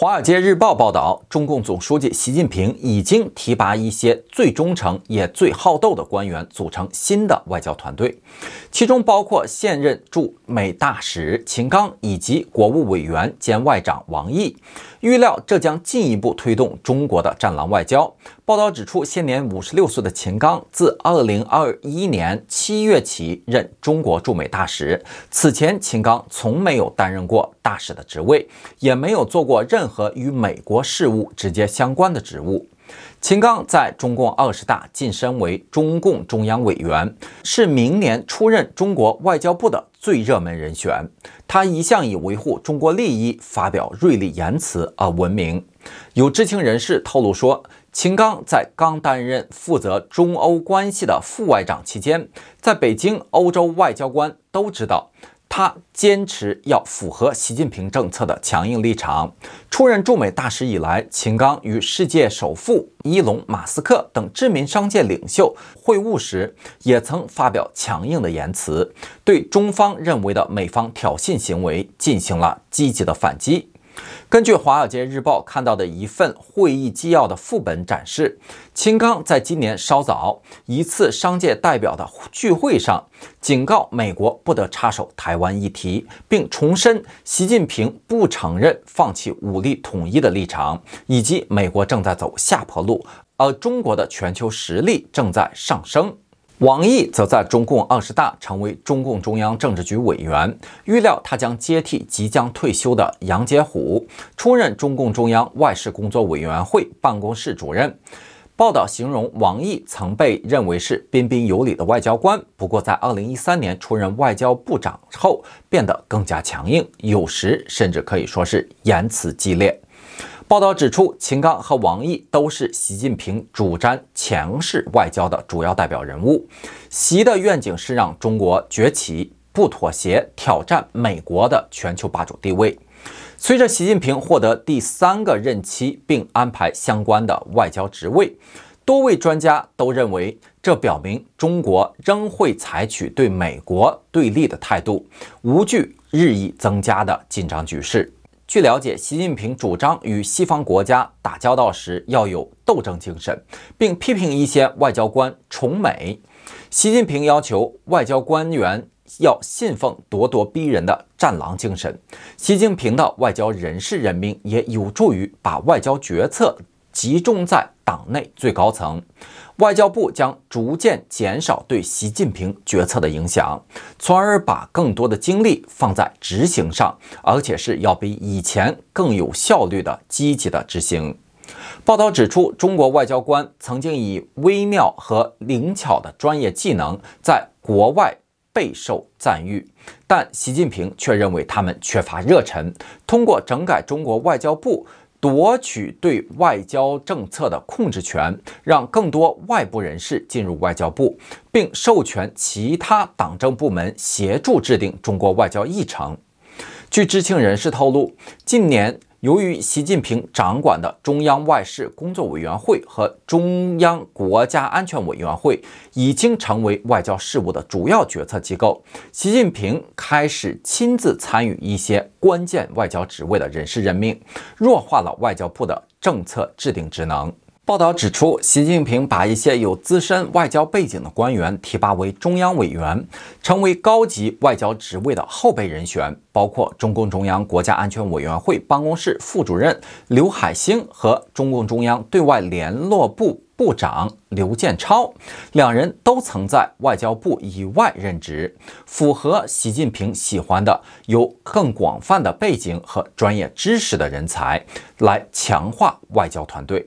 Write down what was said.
《华尔街日报》报道，中共总书记习近平已经提拔一些最忠诚也最好斗的官员组成新的外交团队，其中包括现任驻美大使秦刚以及国务委员兼外长王毅。预料这将进一步推动中国的“战狼”外交。报道指出，现年五十六岁的秦刚自二零二一年七月起任中国驻美大使，此前秦刚从没有担任过大使的职位，也没有做过任。和与美国事务直接相关的职务，秦刚在中共二十大晋升为中共中央委员，是明年出任中国外交部的最热门人选。他一向以维护中国利益、发表锐利言辞而闻名。有知情人士透露说，秦刚在刚担任负责中欧关系的副外长期间，在北京，欧洲外交官都知道。他坚持要符合习近平政策的强硬立场。出任驻美大使以来，秦刚与世界首富伊隆·马斯克等知名商界领袖会晤时，也曾发表强硬的言辞，对中方认为的美方挑衅行为进行了积极的反击。根据《华尔街日报》看到的一份会议纪要的副本展示，秦刚在今年稍早一次商界代表的聚会上警告美国不得插手台湾议题，并重申习近平不承认放弃武力统一的立场，以及美国正在走下坡路，而中国的全球实力正在上升。王毅则在中共二十大成为中共中央政治局委员，预料他将接替即将退休的杨洁虎，出任中共中央外事工作委员会办公室主任。报道形容王毅曾被认为是彬彬有礼的外交官，不过在二零一三年出任外交部长后变得更加强硬，有时甚至可以说是言辞激烈。报道指出，秦刚和王毅都是习近平主张强势外交的主要代表人物。习的愿景是让中国崛起，不妥协挑战美国的全球霸主地位。随着习近平获得第三个任期并安排相关的外交职位，多位专家都认为，这表明中国仍会采取对美国对立的态度，无惧日益增加的紧张局势。据了解，习近平主张与西方国家打交道时要有斗争精神，并批评一些外交官崇美。习近平要求外交官员要信奉咄咄逼人的战狼精神。习近平的外交人士任命也有助于把外交决策。集中在党内最高层，外交部将逐渐减少对习近平决策的影响，从而把更多的精力放在执行上，而且是要比以前更有效率的、积极的执行。报道指出，中国外交官曾经以微妙和灵巧的专业技能在国外备受赞誉，但习近平却认为他们缺乏热忱。通过整改中国外交部。夺取对外交政策的控制权，让更多外部人士进入外交部，并授权其他党政部门协助制定中国外交议程。据知情人士透露，近年。由于习近平掌管的中央外事工作委员会和中央国家安全委员会已经成为外交事务的主要决策机构，习近平开始亲自参与一些关键外交职位的人事任命，弱化了外交部的政策制定职能。报道指出，习近平把一些有资深外交背景的官员提拔为中央委员，成为高级外交职位的后备人选，包括中共中央国家安全委员会办公室副主任刘海星和中共中央对外联络部部长刘建超，两人都曾在外交部以外任职，符合习近平喜欢的有更广泛的背景和专业知识的人才来强化外交团队。